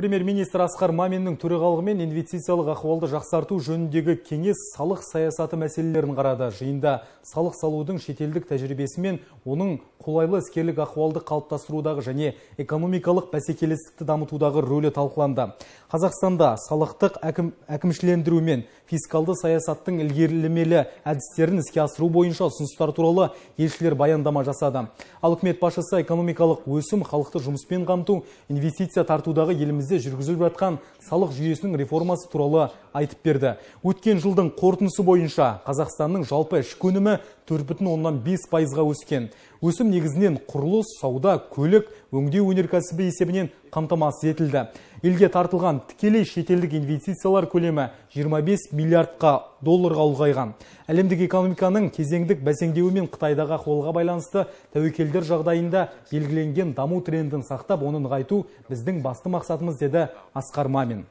Премьер-министр Асқар Маминнің төрағалығымен инвестициялық ахуалды жақсарту жөніндегі кеңес салық саясаты мәселелерін қарады. Жиында салық салудың шетелдік тәжірибесі мен оның қолайлы іскерлік ахуалды қалыптастырудағы және экономикалық бәсекелестікті дамытудағы рөлі талқыланды қазақстанда салықтық әкім, әкімшілендіру мен фискалды саясаттың ілгерілемелі әдістерін іске асыру бойынша ұсыныстар туралы елшілер баяндама жасады ал үкімет басшысы экономикалық өсім халықты жұмыспен қамту инвестиция тартудағы елімізде жүргізіліп жатқан салық жүйесінің реформасы туралы айтып берді өткен жылдың қорытындысы бойынша қазақстанның жалпы ішкі өнімі төрт бүтін оннан бес пайызға өскен өсім негізінен құрылыс, сауда, көлік, өңдеу өнеркәсібі есебінен қамтамасыз етілді. Елге тартылған тікелей шетелдік инвестициялар көлемі 25 миллиардқа долларға ұлғайған. Әлемдік экономиканың кезеңдік бәсеңдеуі мен Қытайдағы қолға байланысты тәуекелдер жағдайында белгіленген даму трендін сақтап, оның нығайту біздің басты мақсатымыз деді Асқар Мамин.